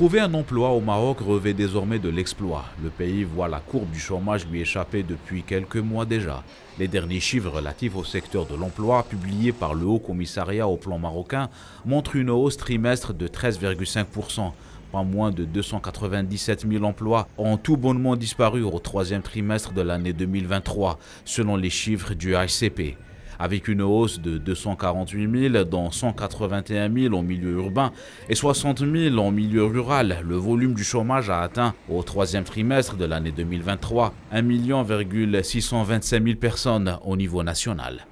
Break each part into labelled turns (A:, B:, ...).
A: Trouver un emploi au Maroc revêt désormais de l'exploit. Le pays voit la courbe du chômage lui échapper depuis quelques mois déjà. Les derniers chiffres relatifs au secteur de l'emploi publiés par le Haut Commissariat au plan marocain montrent une hausse trimestre de 13,5%. Pas moins de 297 000 emplois ont tout bonnement disparu au troisième trimestre de l'année 2023, selon les chiffres du HCP avec une hausse de 248 000, dont 181 000 en milieu urbain et 60 000 en milieu rural. Le volume du chômage a atteint au troisième trimestre de l'année 2023 1 625 000 personnes au niveau national.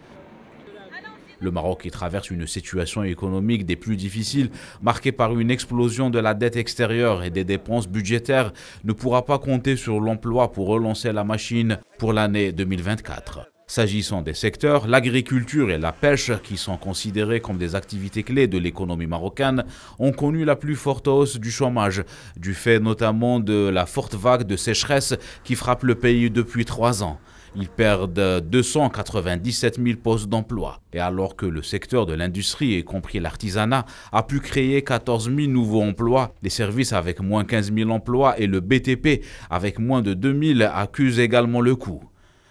A: Le Maroc qui traverse une situation économique des plus difficiles, marquée par une explosion de la dette extérieure et des dépenses budgétaires, ne pourra pas compter sur l'emploi pour relancer la machine pour l'année 2024. S'agissant des secteurs, l'agriculture et la pêche, qui sont considérés comme des activités clés de l'économie marocaine, ont connu la plus forte hausse du chômage, du fait notamment de la forte vague de sécheresse qui frappe le pays depuis trois ans. Ils perdent 297 000 postes d'emploi. Et alors que le secteur de l'industrie, y compris l'artisanat, a pu créer 14 000 nouveaux emplois, les services avec moins 15 000 emplois et le BTP avec moins de 2 000 accusent également le coup.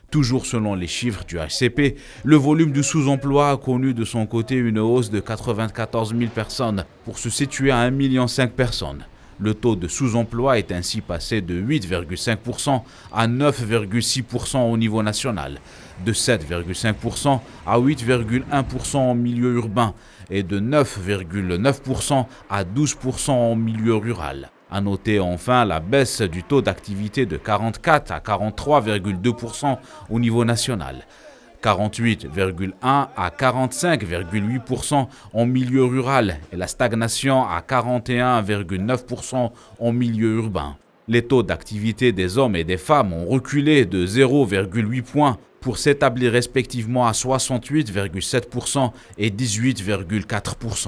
A: Toujours selon les chiffres du HCP, le volume du sous-emploi a connu de son côté une hausse de 94 000 personnes pour se situer à 1,5 million personnes. Le taux de sous-emploi est ainsi passé de 8,5% à 9,6% au niveau national, de 7,5% à 8,1% en milieu urbain et de 9,9% à 12% en milieu rural. A noter enfin la baisse du taux d'activité de 44 à 43,2% au niveau national, 48,1 à 45,8% en milieu rural et la stagnation à 41,9% en milieu urbain. Les taux d'activité des hommes et des femmes ont reculé de 0,8 points pour s'établir respectivement à 68,7% et 18,4%.